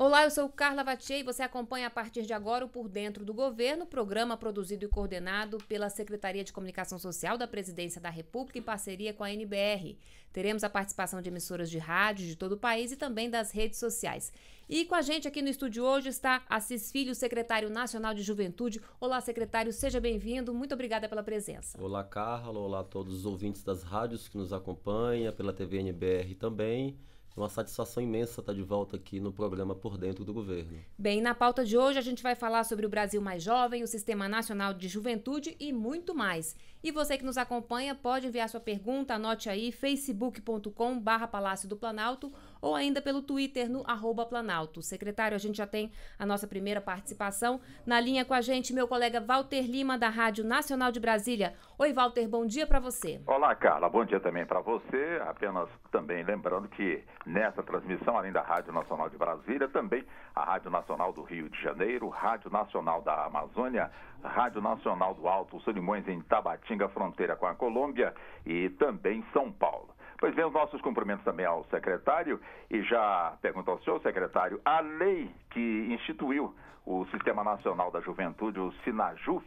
Olá, eu sou Carla Vatier e você acompanha a partir de agora o Por Dentro do Governo, programa produzido e coordenado pela Secretaria de Comunicação Social da Presidência da República em parceria com a NBR. Teremos a participação de emissoras de rádio de todo o país e também das redes sociais. E com a gente aqui no estúdio hoje está Assis Filho, secretário nacional de Juventude. Olá, secretário, seja bem-vindo. Muito obrigada pela presença. Olá, Carla. Olá a todos os ouvintes das rádios que nos acompanham, pela TV NBR também. É uma satisfação imensa estar de volta aqui no programa Por Dentro do Governo. Bem, na pauta de hoje a gente vai falar sobre o Brasil Mais Jovem, o Sistema Nacional de Juventude e muito mais. E você que nos acompanha pode enviar sua pergunta, anote aí facebook.com barra Palácio do Planalto ou ainda pelo Twitter no Planalto. Secretário, a gente já tem a nossa primeira participação. Na linha com a gente, meu colega Walter Lima, da Rádio Nacional de Brasília. Oi, Walter, bom dia para você. Olá, Carla, bom dia também para você. Apenas também lembrando que nessa transmissão, além da Rádio Nacional de Brasília, também a Rádio Nacional do Rio de Janeiro, Rádio Nacional da Amazônia, Rádio Nacional do Alto Solimões, em Tabatinga, fronteira com a Colômbia, e também São Paulo. Pois bem, os nossos cumprimentos também ao secretário e já pergunto ao senhor, secretário, a lei que instituiu o Sistema Nacional da Juventude, o SINAJUF,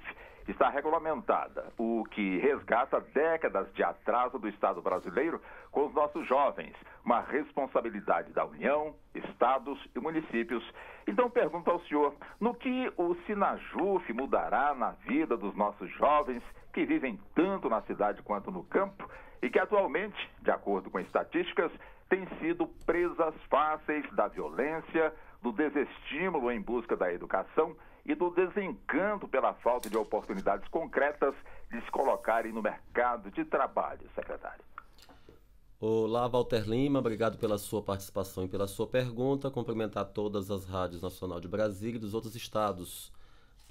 está regulamentada, o que resgata décadas de atraso do Estado brasileiro com os nossos jovens, uma responsabilidade da União, estados e municípios. Então pergunto ao senhor, no que o Sinajuf mudará na vida dos nossos jovens que vivem tanto na cidade quanto no campo e que atualmente, de acordo com estatísticas, têm sido presas fáceis da violência, do desestímulo em busca da educação e do desencanto pela falta de oportunidades concretas de se colocarem no mercado de trabalho, secretário. Olá, Walter Lima, obrigado pela sua participação e pela sua pergunta. Cumprimentar todas as rádios Nacional de Brasília e dos outros estados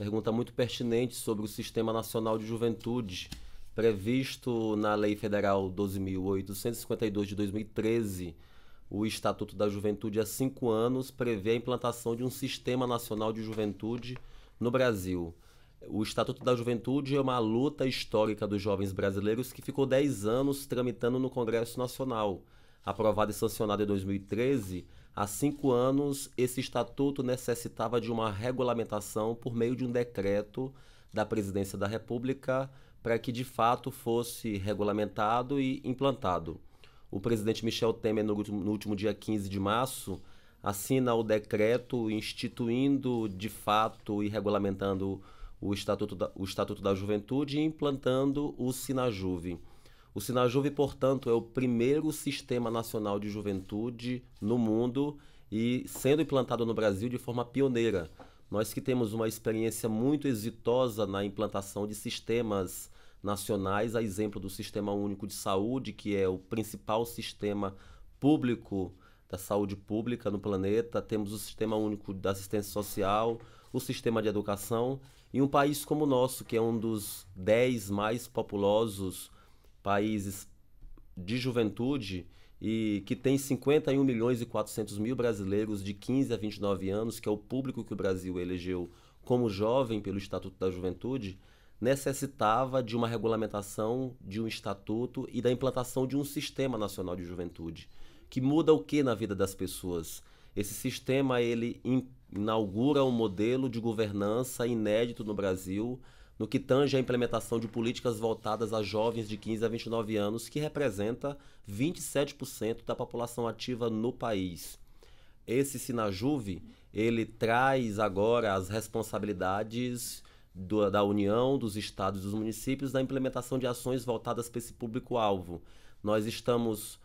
Pergunta muito pertinente sobre o Sistema Nacional de Juventude, previsto na Lei Federal 12.852 de 2013. O Estatuto da Juventude há cinco anos prevê a implantação de um Sistema Nacional de Juventude no Brasil. O Estatuto da Juventude é uma luta histórica dos jovens brasileiros que ficou dez anos tramitando no Congresso Nacional. Aprovado e sancionado em 2013, Há cinco anos, esse estatuto necessitava de uma regulamentação por meio de um decreto da Presidência da República para que de fato fosse regulamentado e implantado. O presidente Michel Temer, no último, no último dia 15 de março, assina o decreto instituindo de fato e regulamentando o Estatuto da, o Estatuto da Juventude e implantando o Sinajuve. O Sinajuve, portanto, é o primeiro sistema nacional de juventude no mundo e sendo implantado no Brasil de forma pioneira. Nós que temos uma experiência muito exitosa na implantação de sistemas nacionais, a exemplo do Sistema Único de Saúde, que é o principal sistema público da saúde pública no planeta, temos o Sistema Único da Assistência Social, o Sistema de Educação, e um país como o nosso, que é um dos dez mais populosos países de juventude e que tem 51 milhões e 400 mil brasileiros de 15 a 29 anos, que é o público que o Brasil elegeu como jovem pelo Estatuto da Juventude, necessitava de uma regulamentação, de um estatuto e da implantação de um sistema nacional de juventude, que muda o que na vida das pessoas. Esse sistema ele inaugura um modelo de governança inédito no Brasil, no que tange a implementação de políticas voltadas a jovens de 15 a 29 anos, que representa 27% da população ativa no país. Esse Sinajuve, ele traz agora as responsabilidades do, da União, dos estados e dos municípios da implementação de ações voltadas para esse público-alvo. Nós estamos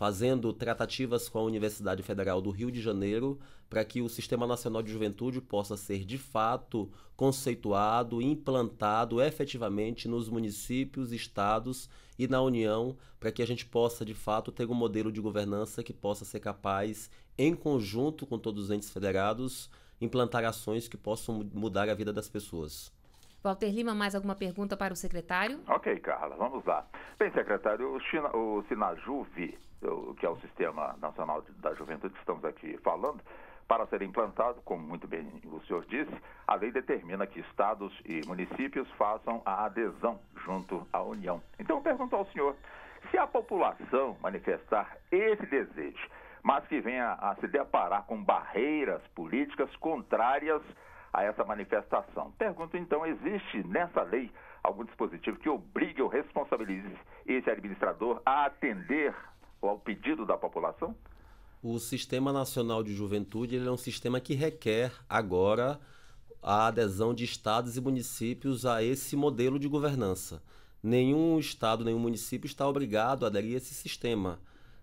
fazendo tratativas com a Universidade Federal do Rio de Janeiro para que o Sistema Nacional de Juventude possa ser de fato conceituado, implantado efetivamente nos municípios, estados e na União, para que a gente possa de fato ter um modelo de governança que possa ser capaz, em conjunto com todos os entes federados, implantar ações que possam mudar a vida das pessoas. Walter Lima, mais alguma pergunta para o secretário? Ok, Carla, vamos lá. Bem, secretário, o, China, o Sinajuve que é o Sistema Nacional da Juventude que estamos aqui falando, para ser implantado, como muito bem o senhor disse, a lei determina que estados e municípios façam a adesão junto à União. Então eu pergunto ao senhor, se a população manifestar esse desejo, mas que venha a se deparar com barreiras políticas contrárias a essa manifestação. Pergunto então, existe nessa lei algum dispositivo que obrigue ou responsabilize esse administrador a atender ao pedido da população? O Sistema Nacional de Juventude é um sistema que requer agora a adesão de estados e municípios a esse modelo de governança. Nenhum estado, nenhum município está obrigado a aderir a esse sistema.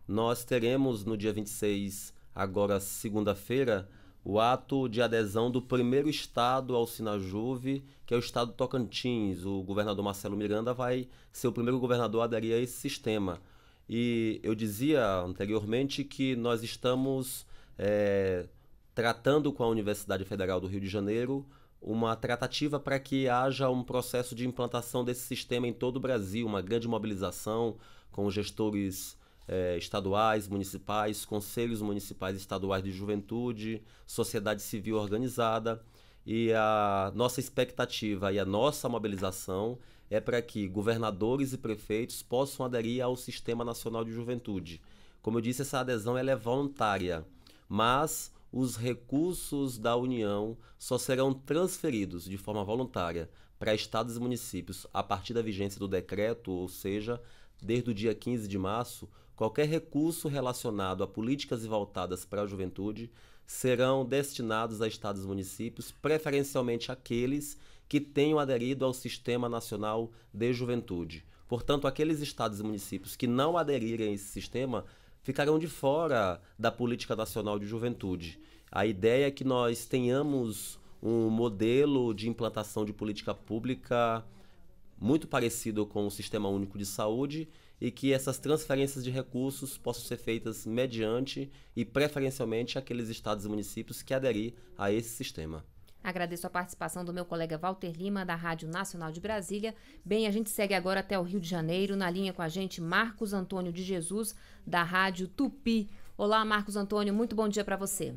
Nós teremos no dia 26, agora segunda-feira, o ato de adesão do primeiro estado ao Sinajuve, que é o estado Tocantins. O governador Marcelo Miranda vai ser o primeiro governador a aderir a esse sistema. E eu dizia anteriormente que nós estamos é, tratando com a Universidade Federal do Rio de Janeiro uma tratativa para que haja um processo de implantação desse sistema em todo o Brasil, uma grande mobilização com gestores é, estaduais, municipais, conselhos municipais estaduais de juventude, sociedade civil organizada. E a nossa expectativa e a nossa mobilização é para que governadores e prefeitos possam aderir ao Sistema Nacional de Juventude. Como eu disse, essa adesão é voluntária, mas os recursos da União só serão transferidos de forma voluntária para estados e municípios a partir da vigência do decreto, ou seja, desde o dia 15 de março, qualquer recurso relacionado a políticas voltadas para a juventude serão destinados a estados e municípios, preferencialmente aqueles que tenham aderido ao Sistema Nacional de Juventude. Portanto, aqueles estados e municípios que não aderirem a esse sistema ficarão de fora da Política Nacional de Juventude. A ideia é que nós tenhamos um modelo de implantação de política pública muito parecido com o Sistema Único de Saúde e que essas transferências de recursos possam ser feitas mediante e preferencialmente aqueles estados e municípios que aderir a esse sistema. Agradeço a participação do meu colega Walter Lima, da Rádio Nacional de Brasília. Bem, a gente segue agora até o Rio de Janeiro. Na linha com a gente, Marcos Antônio de Jesus, da Rádio Tupi. Olá, Marcos Antônio, muito bom dia para você.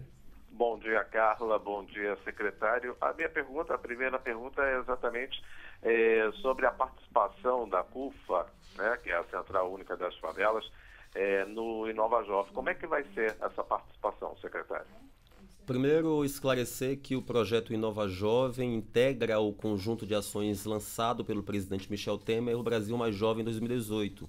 Bom dia, Carla. Bom dia, secretário. A minha pergunta, a primeira pergunta é exatamente é, sobre a participação da CUFA, né, que é a Central Única das Favelas, é, no Inova Jovem. Como é que vai ser essa participação, secretário? Primeiro, esclarecer que o projeto Inova Jovem integra o conjunto de ações lançado pelo presidente Michel Temer, o Brasil Mais Jovem 2018.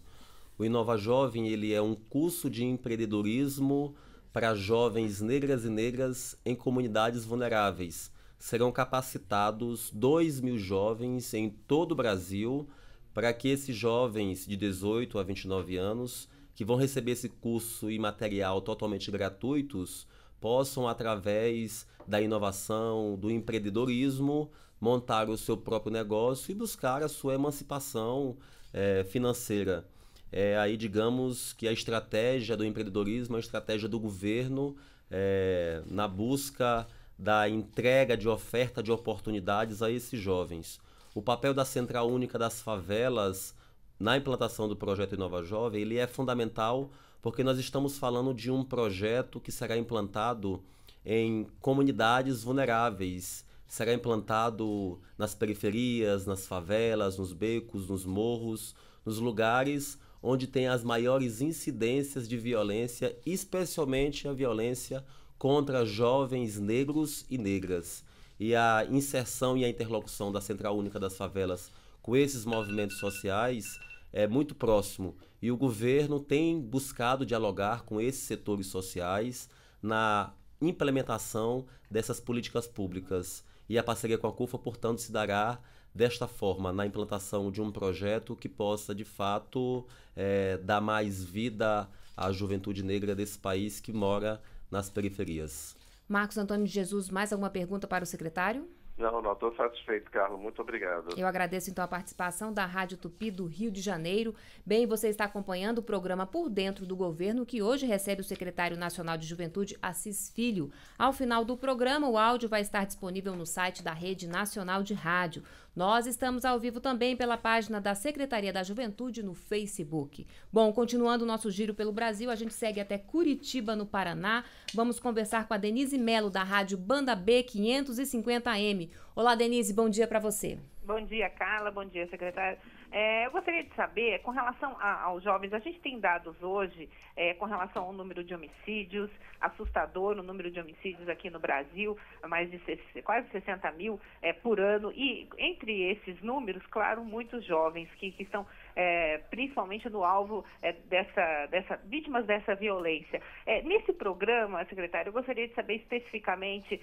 O Inova Jovem ele é um curso de empreendedorismo para jovens negras e negras em comunidades vulneráveis. Serão capacitados 2 mil jovens em todo o Brasil para que esses jovens de 18 a 29 anos, que vão receber esse curso e material totalmente gratuitos, possam, através da inovação, do empreendedorismo, montar o seu próprio negócio e buscar a sua emancipação é, financeira. É, aí, digamos que a estratégia do empreendedorismo, a estratégia do governo é, na busca da entrega de oferta de oportunidades a esses jovens. O papel da Central Única das Favelas na implantação do projeto Inova Jovem, ele é fundamental porque nós estamos falando de um projeto que será implantado em comunidades vulneráveis, será implantado nas periferias, nas favelas, nos becos, nos morros, nos lugares onde tem as maiores incidências de violência, especialmente a violência contra jovens negros e negras. E a inserção e a interlocução da Central Única das Favelas com esses movimentos sociais é muito próximo. E o governo tem buscado dialogar com esses setores sociais na implementação dessas políticas públicas. E a parceria com a CUFA, portanto, se dará desta forma, na implantação de um projeto que possa, de fato, é, dar mais vida à juventude negra desse país que mora nas periferias. Marcos Antônio de Jesus, mais alguma pergunta para o secretário? Não, não, estou satisfeito, Carlos. Muito obrigado. Eu agradeço então a participação da Rádio Tupi do Rio de Janeiro. Bem, você está acompanhando o programa Por Dentro do Governo, que hoje recebe o secretário nacional de Juventude, Assis Filho. Ao final do programa, o áudio vai estar disponível no site da Rede Nacional de Rádio. Nós estamos ao vivo também pela página da Secretaria da Juventude no Facebook. Bom, continuando o nosso giro pelo Brasil, a gente segue até Curitiba, no Paraná. Vamos conversar com a Denise Melo, da rádio Banda B 550M. Olá, Denise, bom dia para você. Bom dia, Carla. Bom dia, secretária. É, eu gostaria de saber, com relação a, aos jovens, a gente tem dados hoje é, com relação ao número de homicídios, assustador o número de homicídios aqui no Brasil, mais de quase 60 mil é, por ano. E entre esses números, claro, muitos jovens que, que estão é, principalmente no alvo é, dessa, dessa, vítimas dessa violência. É, nesse programa, secretário, eu gostaria de saber especificamente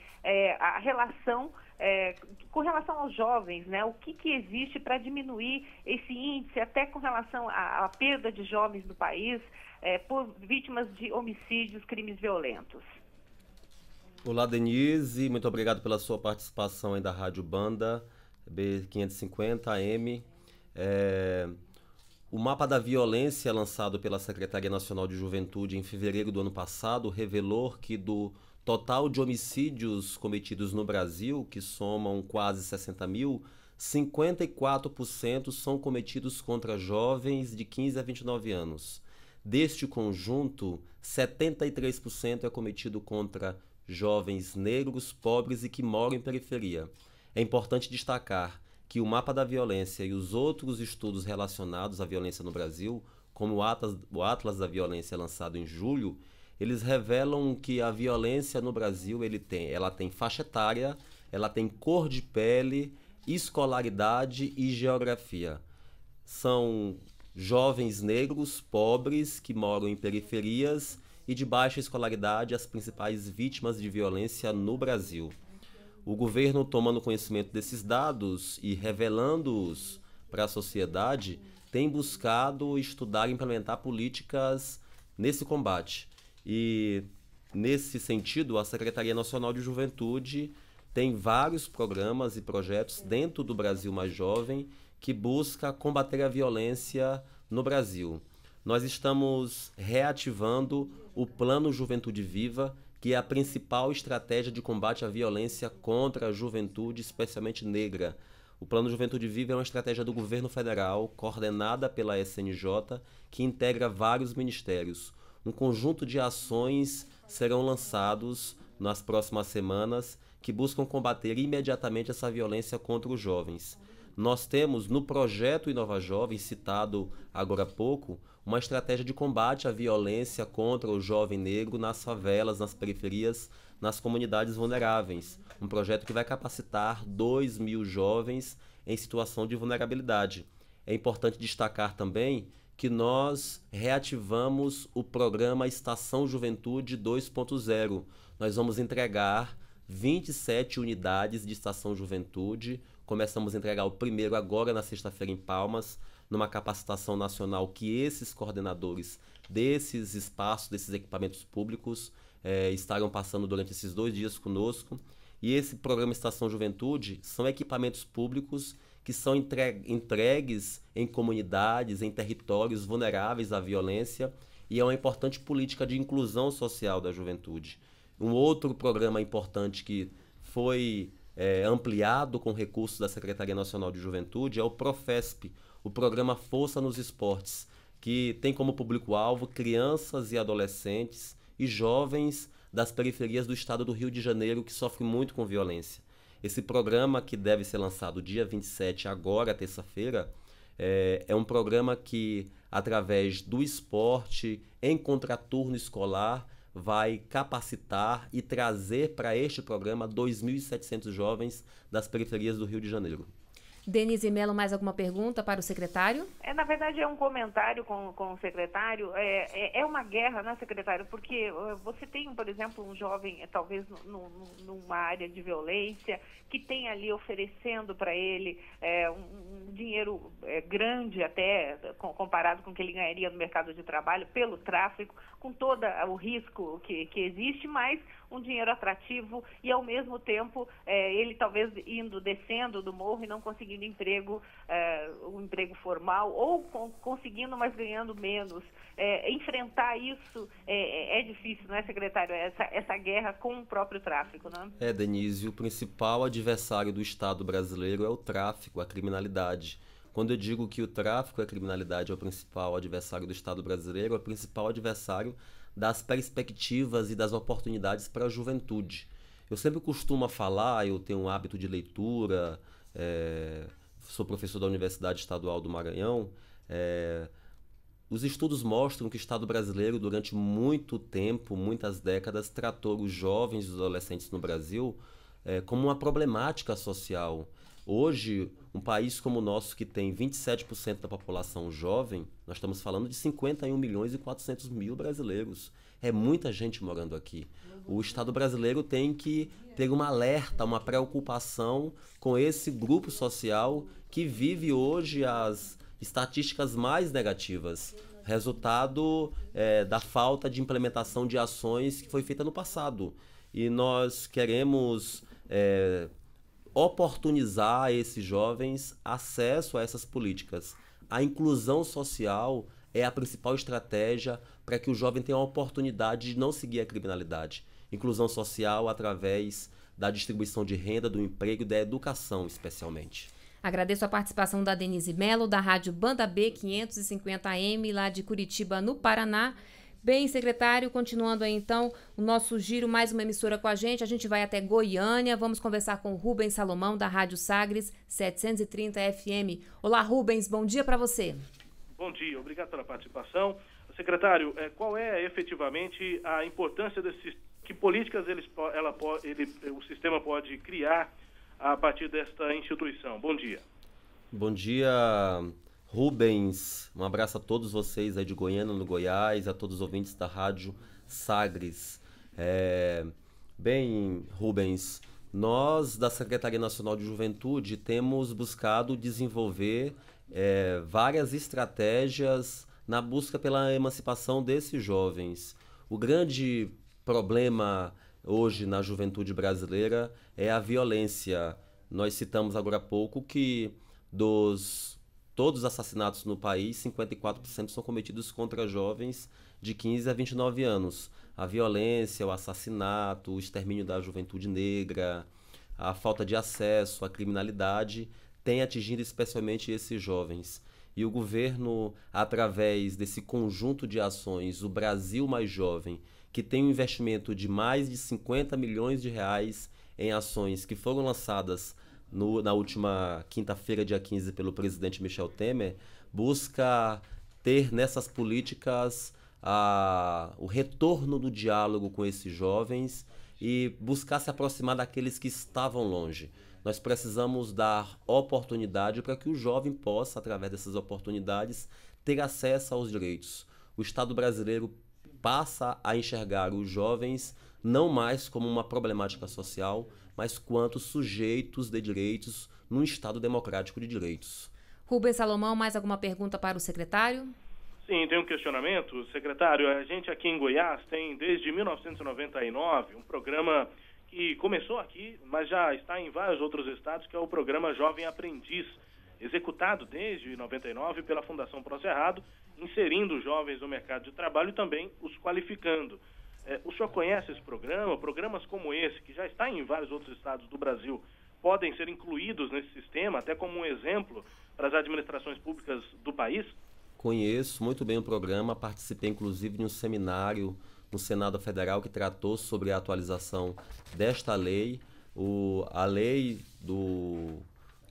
a relação é, com relação aos jovens, né? O que, que existe para diminuir esse índice, até com relação à, à perda de jovens do país é, por vítimas de homicídios, crimes violentos? Olá, Denise, muito obrigado pela sua participação aí da Rádio Banda B550 AM. É, o mapa da violência lançado pela Secretaria Nacional de Juventude em fevereiro do ano passado revelou que do Total de homicídios cometidos no Brasil, que somam quase 60 mil, 54% são cometidos contra jovens de 15 a 29 anos. Deste conjunto, 73% é cometido contra jovens negros, pobres e que moram em periferia. É importante destacar que o mapa da violência e os outros estudos relacionados à violência no Brasil, como o Atlas, o Atlas da Violência lançado em julho, eles revelam que a violência no Brasil ele tem, ela tem faixa etária, ela tem cor de pele, escolaridade e geografia. São jovens negros pobres que moram em periferias e de baixa escolaridade as principais vítimas de violência no Brasil. O governo, tomando conhecimento desses dados e revelando-os para a sociedade, tem buscado estudar e implementar políticas nesse combate. E nesse sentido, a Secretaria Nacional de Juventude tem vários programas e projetos dentro do Brasil Mais Jovem que busca combater a violência no Brasil. Nós estamos reativando o Plano Juventude Viva, que é a principal estratégia de combate à violência contra a juventude, especialmente negra. O Plano Juventude Viva é uma estratégia do governo federal, coordenada pela SNJ, que integra vários ministérios um conjunto de ações serão lançados nas próximas semanas que buscam combater imediatamente essa violência contra os jovens. Nós temos no projeto Inova Jovem, citado agora há pouco, uma estratégia de combate à violência contra o jovem negro nas favelas, nas periferias, nas comunidades vulneráveis. Um projeto que vai capacitar 2 mil jovens em situação de vulnerabilidade. É importante destacar também que nós reativamos o programa Estação Juventude 2.0. Nós vamos entregar 27 unidades de Estação Juventude. Começamos a entregar o primeiro agora na sexta-feira em Palmas, numa capacitação nacional que esses coordenadores desses espaços, desses equipamentos públicos, é, estarão passando durante esses dois dias conosco. E esse programa Estação Juventude são equipamentos públicos que são entregues em comunidades, em territórios vulneráveis à violência, e é uma importante política de inclusão social da juventude. Um outro programa importante que foi é, ampliado com recursos da Secretaria Nacional de Juventude é o Profesp, o programa Força nos Esportes, que tem como público-alvo crianças e adolescentes e jovens das periferias do estado do Rio de Janeiro que sofrem muito com violência. Esse programa que deve ser lançado dia 27, agora, terça-feira, é, é um programa que, através do esporte, em contraturno escolar, vai capacitar e trazer para este programa 2.700 jovens das periferias do Rio de Janeiro. Denise Mello, mais alguma pergunta para o secretário? É, na verdade, é um comentário com, com o secretário. É, é, é uma guerra, né, secretário? Porque você tem, por exemplo, um jovem, é, talvez no, no, numa área de violência, que tem ali oferecendo para ele é, um, um, dinheiro é, grande, até comparado com o que ele ganharia no mercado de trabalho, pelo tráfico, com todo o risco que, que existe, mas um dinheiro atrativo e, ao mesmo tempo, é, ele talvez indo, descendo do morro e não conseguindo emprego, é, um emprego formal, ou com, conseguindo, mas ganhando menos. É, enfrentar isso é, é, é, difícil, não é, secretário? Essa, essa guerra com o próprio tráfico, não é? É, Denise, o principal adversário do Estado brasileiro é o tráfico, a criminalidade. Quando eu digo que o tráfico e é a criminalidade é o principal adversário do Estado brasileiro, é o principal adversário das perspectivas e das oportunidades para a juventude. Eu sempre costumo falar, eu tenho um hábito de leitura, é, sou professor da Universidade Estadual do Maranhão. É, os estudos mostram que o Estado brasileiro, durante muito tempo, muitas décadas, tratou os jovens e os adolescentes no Brasil é, como uma problemática social. Hoje, um país como o nosso, que tem 27% da população jovem, nós estamos falando de 51 milhões e 400 mil brasileiros. É muita gente morando aqui. O Estado brasileiro tem que ter uma alerta, uma preocupação com esse grupo social que vive hoje as estatísticas mais negativas, resultado é, da falta de implementação de ações que foi feita no passado. E nós queremos. É, oportunizar a esses jovens acesso a essas políticas. A inclusão social é a principal estratégia para que o jovem tenha a oportunidade de não seguir a criminalidade. Inclusão social através da distribuição de renda, do emprego e da educação, especialmente. Agradeço a participação da Denise Mello da rádio Banda B 550 AM, lá de Curitiba, no Paraná. Bem, secretário, continuando aí então o nosso giro, mais uma emissora com a gente. A gente vai até Goiânia, vamos conversar com Rubens Salomão, da Rádio Sagres 730 FM. Olá, Rubens, bom dia para você. Bom dia, obrigado pela participação. Secretário, eh, qual é efetivamente a importância desse que políticas eles, ela, ele, o sistema pode criar a partir desta instituição? Bom dia. Bom dia, Rubens, um abraço a todos vocês aí de Goiânia, no Goiás, a todos os ouvintes da Rádio Sagres. É... Bem, Rubens, nós da Secretaria Nacional de Juventude temos buscado desenvolver é, várias estratégias na busca pela emancipação desses jovens. O grande problema hoje na juventude brasileira é a violência. Nós citamos agora há pouco que dos todos os assassinatos no país, 54% são cometidos contra jovens de 15 a 29 anos. A violência, o assassinato, o extermínio da juventude negra, a falta de acesso, a criminalidade tem atingido especialmente esses jovens. E o governo, através desse conjunto de ações, o Brasil Mais Jovem, que tem um investimento de mais de 50 milhões de reais em ações que foram lançadas no, na última quinta-feira, dia 15, pelo presidente Michel Temer, busca ter nessas políticas a, o retorno do diálogo com esses jovens e buscar se aproximar daqueles que estavam longe. Nós precisamos dar oportunidade para que o jovem possa, através dessas oportunidades, ter acesso aos direitos. O Estado brasileiro passa a enxergar os jovens não mais como uma problemática social, mas quanto sujeitos de direitos num Estado democrático de direitos. Rubens Salomão, mais alguma pergunta para o secretário? Sim, tem um questionamento. Secretário, a gente aqui em Goiás tem desde 1999 um programa que começou aqui, mas já está em vários outros estados, que é o programa Jovem Aprendiz, executado desde 99 pela Fundação Pró inserindo jovens no mercado de trabalho e também os qualificando. É, o senhor conhece esse programa? Programas como esse, que já está em vários outros estados do Brasil, podem ser incluídos nesse sistema, até como um exemplo para as administrações públicas do país? Conheço muito bem o programa, participei inclusive de um seminário no Senado Federal que tratou sobre a atualização desta lei. O, a lei do.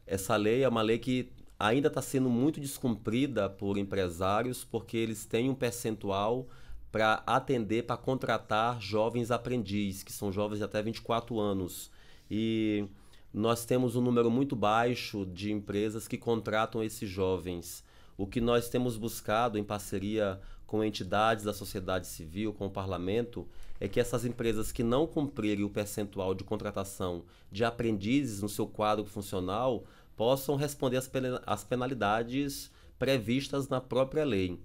Essa lei é uma lei que ainda está sendo muito descumprida por empresários, porque eles têm um percentual para atender, para contratar jovens aprendizes, que são jovens de até 24 anos. E nós temos um número muito baixo de empresas que contratam esses jovens. O que nós temos buscado em parceria com entidades da sociedade civil, com o parlamento, é que essas empresas que não cumprirem o percentual de contratação de aprendizes no seu quadro funcional possam responder às penalidades previstas na própria lei.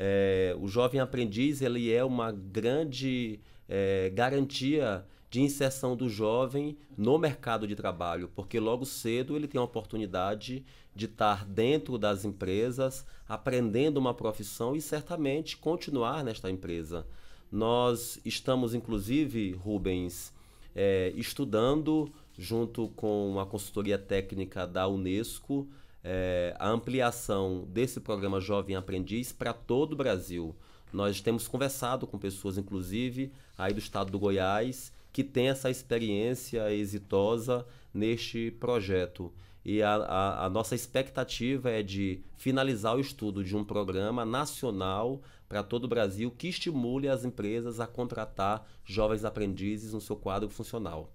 É, o jovem aprendiz ele é uma grande é, garantia de inserção do jovem no mercado de trabalho, porque logo cedo ele tem a oportunidade de estar dentro das empresas, aprendendo uma profissão e certamente continuar nesta empresa. Nós estamos, inclusive, Rubens, é, estudando junto com a consultoria técnica da Unesco é, a ampliação desse programa Jovem Aprendiz para todo o Brasil. Nós temos conversado com pessoas, inclusive, aí do estado do Goiás, que tem essa experiência exitosa neste projeto. E a, a, a nossa expectativa é de finalizar o estudo de um programa nacional para todo o Brasil que estimule as empresas a contratar jovens aprendizes no seu quadro funcional.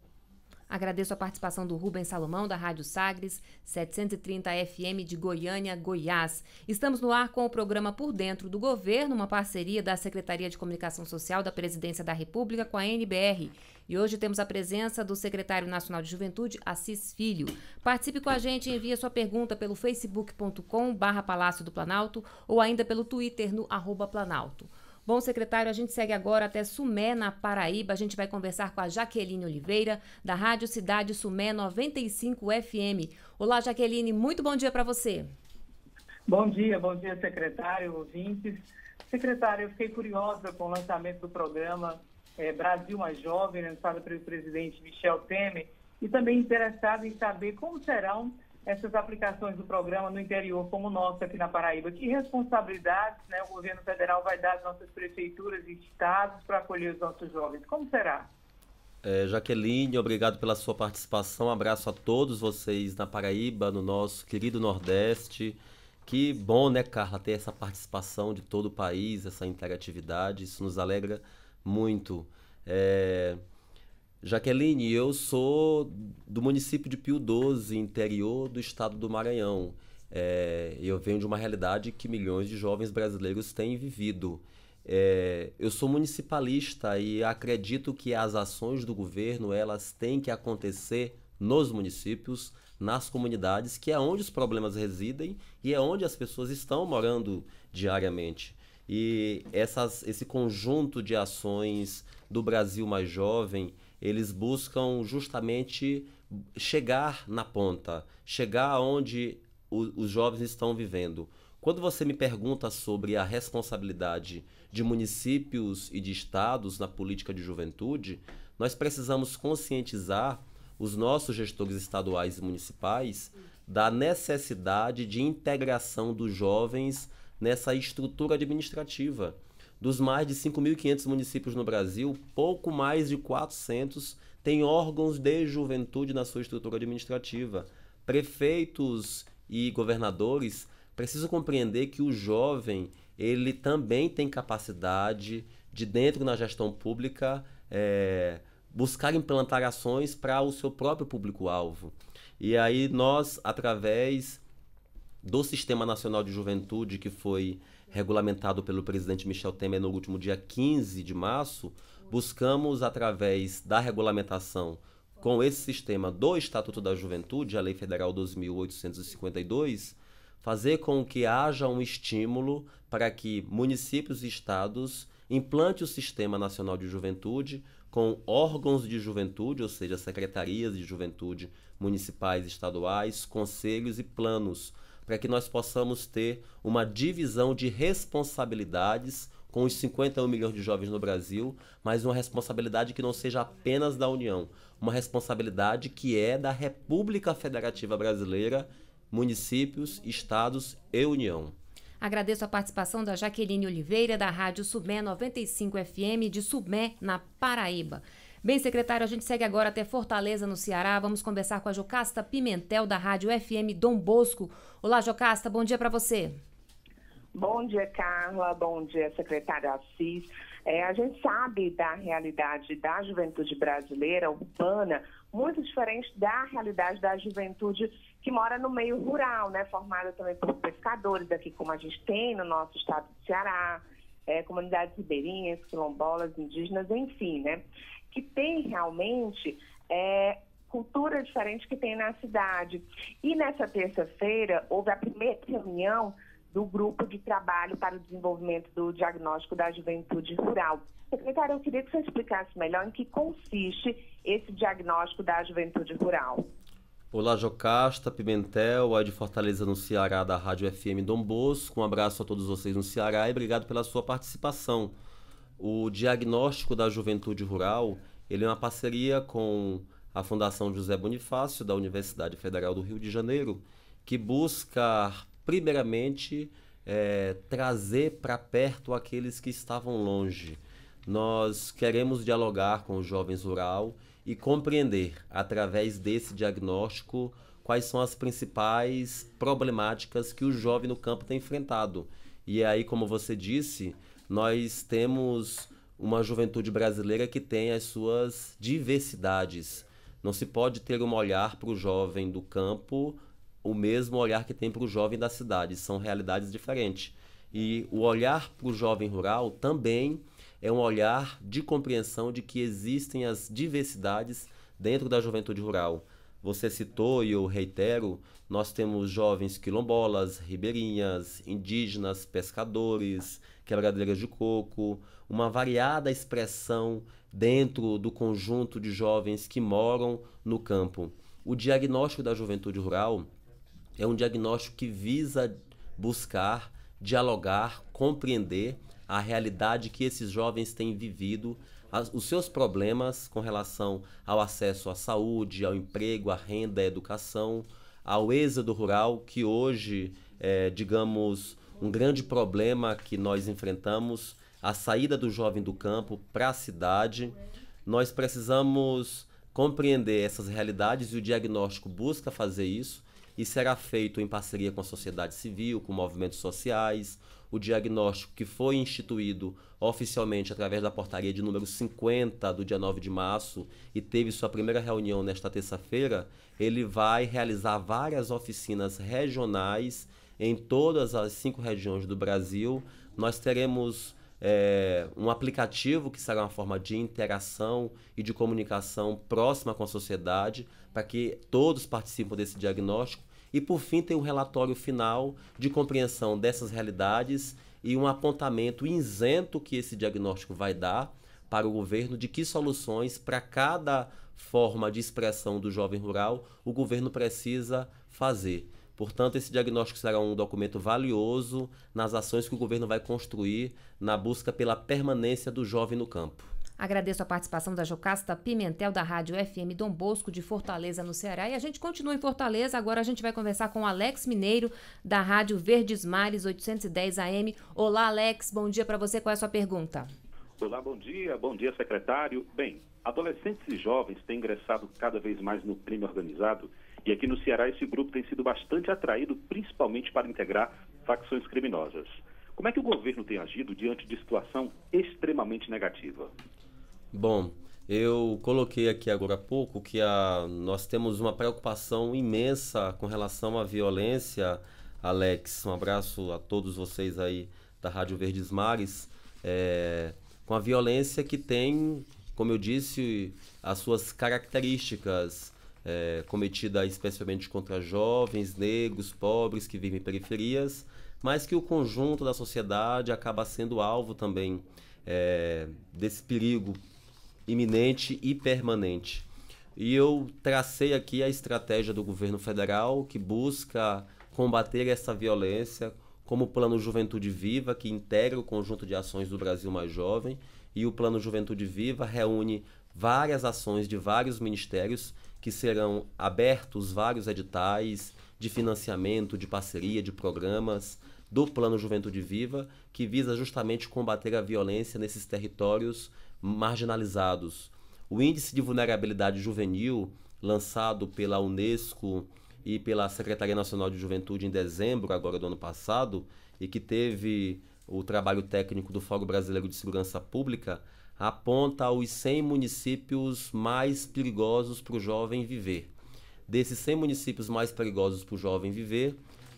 Agradeço a participação do Rubens Salomão, da Rádio Sagres, 730 FM de Goiânia, Goiás. Estamos no ar com o programa Por Dentro do Governo, uma parceria da Secretaria de Comunicação Social da Presidência da República com a NBR. E hoje temos a presença do secretário nacional de Juventude, Assis Filho. Participe com a gente e envie sua pergunta pelo facebook.com barra Palácio do Planalto ou ainda pelo Twitter no arroba Planalto. Bom, secretário, a gente segue agora até Sumé, na Paraíba. A gente vai conversar com a Jaqueline Oliveira, da Rádio Cidade Sumé 95 FM. Olá, Jaqueline, muito bom dia para você. Bom dia, bom dia, secretário, ouvintes. Secretário, eu fiquei curiosa com o lançamento do programa é, Brasil Mais Jovem, lançado pelo presidente Michel Temer, e também interessada em saber como serão essas aplicações do programa no interior, como o nosso aqui na Paraíba. Que responsabilidades né, o governo federal vai dar às nossas prefeituras e estados para acolher os nossos jovens? Como será? É, Jaqueline, obrigado pela sua participação. Um abraço a todos vocês na Paraíba, no nosso querido Nordeste. Que bom, né, Carla, ter essa participação de todo o país, essa interatividade. Isso nos alegra muito. É, Jaqueline, eu sou do município de Pio 12, interior do estado do Maranhão. É, eu venho de uma realidade que milhões de jovens brasileiros têm vivido. É, eu sou municipalista e acredito que as ações do governo elas têm que acontecer nos municípios, nas comunidades, que é onde os problemas residem e é onde as pessoas estão morando diariamente. E essas, esse conjunto de ações do Brasil mais jovem, eles buscam justamente chegar na ponta, chegar onde o, os jovens estão vivendo. Quando você me pergunta sobre a responsabilidade de municípios e de estados na política de juventude, nós precisamos conscientizar os nossos gestores estaduais e municipais da necessidade de integração dos jovens nessa estrutura administrativa. Dos mais de 5.500 municípios no Brasil, pouco mais de 400 têm órgãos de juventude na sua estrutura administrativa. Prefeitos e governadores precisam compreender que o jovem ele também tem capacidade de dentro na gestão pública é, buscar implantar ações para o seu próprio público-alvo. E aí nós, através do Sistema Nacional de Juventude, que foi regulamentado pelo presidente Michel Temer no último dia 15 de março, buscamos, através da regulamentação com esse sistema do Estatuto da Juventude, a Lei Federal 2852, fazer com que haja um estímulo para que municípios e estados implante o Sistema Nacional de Juventude com órgãos de juventude, ou seja, secretarias de juventude municipais, estaduais, conselhos e planos para que nós possamos ter uma divisão de responsabilidades com os 51 milhões de jovens no Brasil, mas uma responsabilidade que não seja apenas da União, uma responsabilidade que é da República Federativa Brasileira, municípios, estados e União. Agradeço a participação da Jaqueline Oliveira, da Rádio Subé 95 FM de Subé, na Paraíba. Bem, secretário, a gente segue agora até Fortaleza, no Ceará. Vamos conversar com a Jocasta Pimentel, da Rádio FM Dom Bosco. Olá, Jocasta, bom dia para você. Bom dia, Carla. Bom dia, secretário Assis. É, a gente sabe da realidade da juventude brasileira urbana, muito diferente da realidade da juventude que mora no meio rural, né? Formada também por pescadores, aqui como a gente tem no nosso estado do Ceará, é, comunidades ribeirinhas, quilombolas, indígenas, enfim, né? que tem realmente é, cultura diferente que tem na cidade. E nessa terça-feira houve a primeira reunião do Grupo de Trabalho para o Desenvolvimento do Diagnóstico da Juventude Rural. Secretária, eu queria que você explicasse melhor em que consiste esse diagnóstico da juventude rural. Olá, Jocasta, Pimentel, aí de Fortaleza no Ceará, da Rádio FM Dom Bosco. Um abraço a todos vocês no Ceará e obrigado pela sua participação. O diagnóstico da juventude rural, ele é uma parceria com a Fundação José Bonifácio da Universidade Federal do Rio de Janeiro, que busca primeiramente é, trazer para perto aqueles que estavam longe. Nós queremos dialogar com os jovens rural e compreender, através desse diagnóstico, quais são as principais problemáticas que o jovem no campo tem enfrentado. E aí, como você disse, nós temos uma juventude brasileira que tem as suas diversidades. Não se pode ter um olhar para o jovem do campo o mesmo olhar que tem para o jovem da cidade. São realidades diferentes. E o olhar para o jovem rural também é um olhar de compreensão de que existem as diversidades dentro da juventude rural. Você citou, e eu reitero, nós temos jovens quilombolas, ribeirinhas, indígenas, pescadores, quebradeiras de coco, uma variada expressão dentro do conjunto de jovens que moram no campo. O diagnóstico da juventude rural é um diagnóstico que visa buscar, dialogar, compreender a realidade que esses jovens têm vivido, as, os seus problemas com relação ao acesso à saúde, ao emprego, à renda, à educação, ao êxodo rural, que hoje é, digamos, um grande problema que nós enfrentamos, a saída do jovem do campo para a cidade. Nós precisamos compreender essas realidades e o diagnóstico busca fazer isso e será feito em parceria com a sociedade civil, com movimentos sociais, o diagnóstico que foi instituído oficialmente através da portaria de número 50 do dia 9 de março e teve sua primeira reunião nesta terça-feira, ele vai realizar várias oficinas regionais em todas as cinco regiões do Brasil. Nós teremos é, um aplicativo que será uma forma de interação e de comunicação próxima com a sociedade, para que todos participem desse diagnóstico e por fim tem o um relatório final de compreensão dessas realidades e um apontamento isento que esse diagnóstico vai dar para o governo de que soluções para cada forma de expressão do jovem rural o governo precisa fazer. Portanto, esse diagnóstico será um documento valioso nas ações que o governo vai construir na busca pela permanência do jovem no campo. Agradeço a participação da Jocasta Pimentel, da Rádio FM Dom Bosco, de Fortaleza, no Ceará. E a gente continua em Fortaleza. Agora a gente vai conversar com Alex Mineiro, da Rádio Verdes Mares 810 AM. Olá, Alex. Bom dia para você. Qual é a sua pergunta? Olá, bom dia. Bom dia, secretário. Bem, adolescentes e jovens têm ingressado cada vez mais no crime organizado. E aqui no Ceará, esse grupo tem sido bastante atraído, principalmente para integrar facções criminosas. Como é que o governo tem agido diante de situação extremamente negativa? Bom, eu coloquei aqui agora há pouco que a, nós temos uma preocupação imensa com relação à violência, Alex. Um abraço a todos vocês aí da Rádio Verdes Mares. É, com a violência que tem, como eu disse, as suas características é, cometida especialmente contra jovens, negros, pobres que vivem em periferias, mas que o conjunto da sociedade acaba sendo alvo também é, desse perigo iminente e permanente. E eu tracei aqui a estratégia do governo federal que busca combater essa violência, como o Plano Juventude Viva, que integra o conjunto de ações do Brasil Mais Jovem, e o Plano Juventude Viva reúne várias ações de vários ministérios que serão abertos vários editais de financiamento, de parceria, de programas do Plano Juventude Viva, que visa justamente combater a violência nesses territórios marginalizados. O Índice de Vulnerabilidade Juvenil, lançado pela Unesco e pela Secretaria Nacional de Juventude em dezembro agora do ano passado, e que teve o trabalho técnico do Fórum Brasileiro de Segurança Pública, aponta os 100 municípios mais perigosos para o jovem viver. Desses 100 municípios mais perigosos para o jovem viver,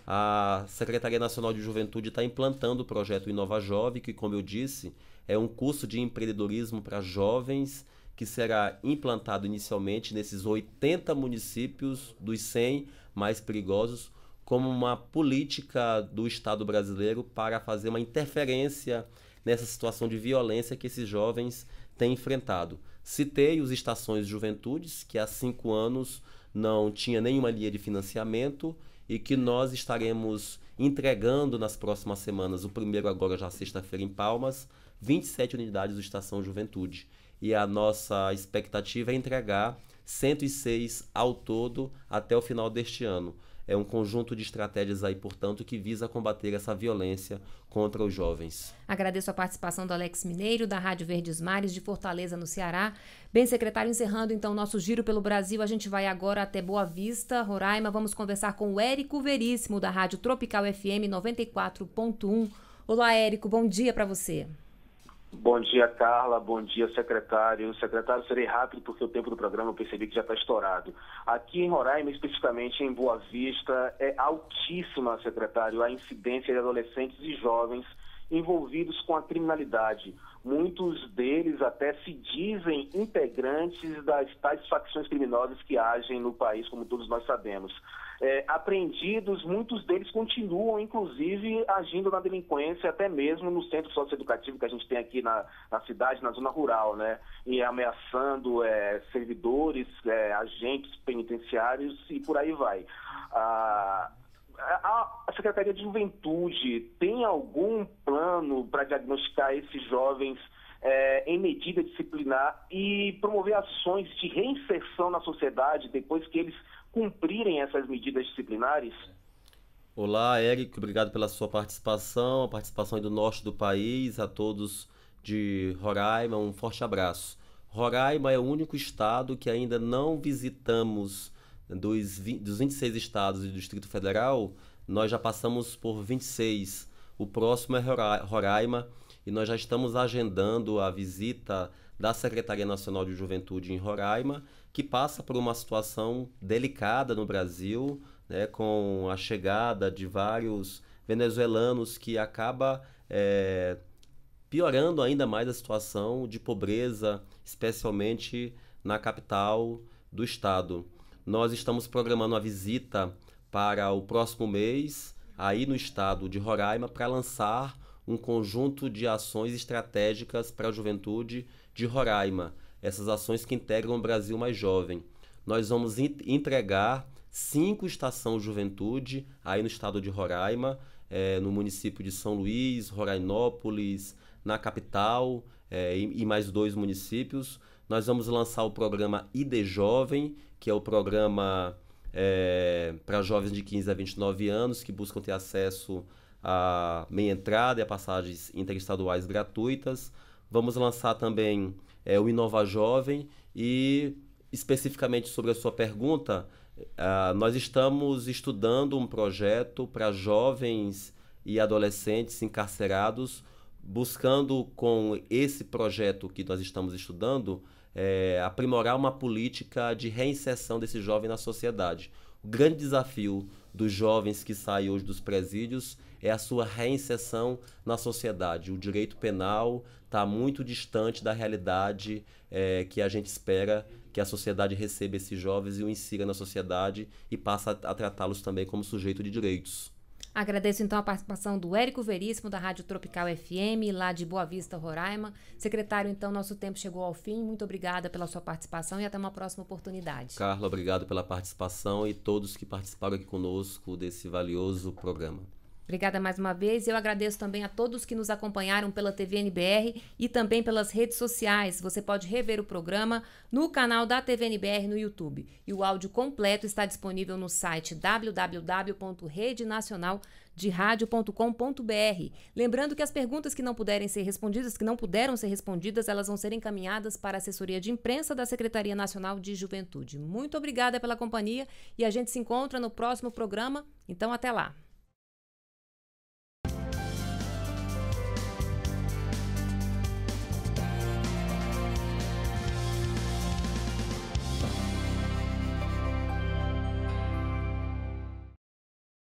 a Secretaria Nacional de Juventude está implantando o projeto Inova Jovem, que, como eu disse, é um curso de empreendedorismo para jovens que será implantado inicialmente nesses 80 municípios dos 100 mais perigosos, como uma política do Estado brasileiro para fazer uma interferência nessa situação de violência que esses jovens têm enfrentado. Citei os Estações Juventudes, que há cinco anos não tinha nenhuma linha de financiamento e que nós estaremos entregando nas próximas semanas, o primeiro agora já sexta-feira em Palmas, 27 unidades do Estação Juventude. E a nossa expectativa é entregar 106 ao todo até o final deste ano. É um conjunto de estratégias aí, portanto, que visa combater essa violência contra os jovens. Agradeço a participação do Alex Mineiro, da Rádio Verdes Mares, de Fortaleza, no Ceará. Bem, secretário, encerrando então nosso giro pelo Brasil, a gente vai agora até Boa Vista, Roraima. Vamos conversar com o Érico Veríssimo, da Rádio Tropical FM 94.1. Olá, Érico, bom dia para você. Bom dia, Carla. Bom dia, secretário. Secretário, serei rápido porque o tempo do programa eu percebi que já está estourado. Aqui em Roraima, especificamente em Boa Vista, é altíssima, secretário, a incidência de adolescentes e jovens envolvidos com a criminalidade. Muitos deles até se dizem integrantes das tais facções criminosas que agem no país, como todos nós sabemos é, apreendidos, muitos deles continuam, inclusive, agindo na delinquência, até mesmo no centro socioeducativo que a gente tem aqui na, na cidade, na zona rural, né? E ameaçando é, servidores, é, agentes penitenciários e por aí vai. Ah, a Secretaria de Juventude tem algum plano para diagnosticar esses jovens é, em medida disciplinar e promover ações de reinserção na sociedade depois que eles cumprirem essas medidas disciplinares? Olá, Eric, obrigado pela sua participação, a participação do norte do país, a todos de Roraima, um forte abraço. Roraima é o único estado que ainda não visitamos dos, 20, dos 26 estados e do Distrito Federal, nós já passamos por 26. O próximo é Roraima e nós já estamos agendando a visita da Secretaria Nacional de Juventude em Roraima, que passa por uma situação delicada no Brasil, né, com a chegada de vários venezuelanos que acaba é, piorando ainda mais a situação de pobreza, especialmente na capital do estado. Nós estamos programando a visita para o próximo mês, aí no estado de Roraima, para lançar um conjunto de ações estratégicas para a juventude de Roraima, essas ações que integram o Brasil mais jovem. Nós vamos entregar cinco estação juventude aí no estado de Roraima, é, no município de São Luís, Rorainópolis, na capital é, e, e mais dois municípios. Nós vamos lançar o programa ID Jovem, que é o programa é, para jovens de 15 a 29 anos que buscam ter acesso a meia entrada e a passagens interestaduais gratuitas. Vamos lançar também é, o Inova Jovem e, especificamente sobre a sua pergunta, uh, nós estamos estudando um projeto para jovens e adolescentes encarcerados, buscando com esse projeto que nós estamos estudando é, aprimorar uma política de reinserção desse jovem na sociedade. O grande desafio dos jovens que saem hoje dos presídios é a sua reinserção na sociedade. O direito penal está muito distante da realidade é, que a gente espera que a sociedade receba esses jovens e o insira na sociedade e passa a tratá-los também como sujeito de direitos. Agradeço então a participação do Érico Veríssimo, da Rádio Tropical FM, lá de Boa Vista, Roraima. Secretário, então, nosso tempo chegou ao fim. Muito obrigada pela sua participação e até uma próxima oportunidade. Carla, obrigado pela participação e todos que participaram aqui conosco desse valioso programa. Obrigada mais uma vez. Eu agradeço também a todos que nos acompanharam pela TV NBR e também pelas redes sociais. Você pode rever o programa no canal da TV NBR no YouTube. E o áudio completo está disponível no site www.redenacionalderadio.com.br. Lembrando que as perguntas que não puderem ser respondidas, que não puderam ser respondidas, elas vão ser encaminhadas para a assessoria de imprensa da Secretaria Nacional de Juventude. Muito obrigada pela companhia e a gente se encontra no próximo programa. Então até lá.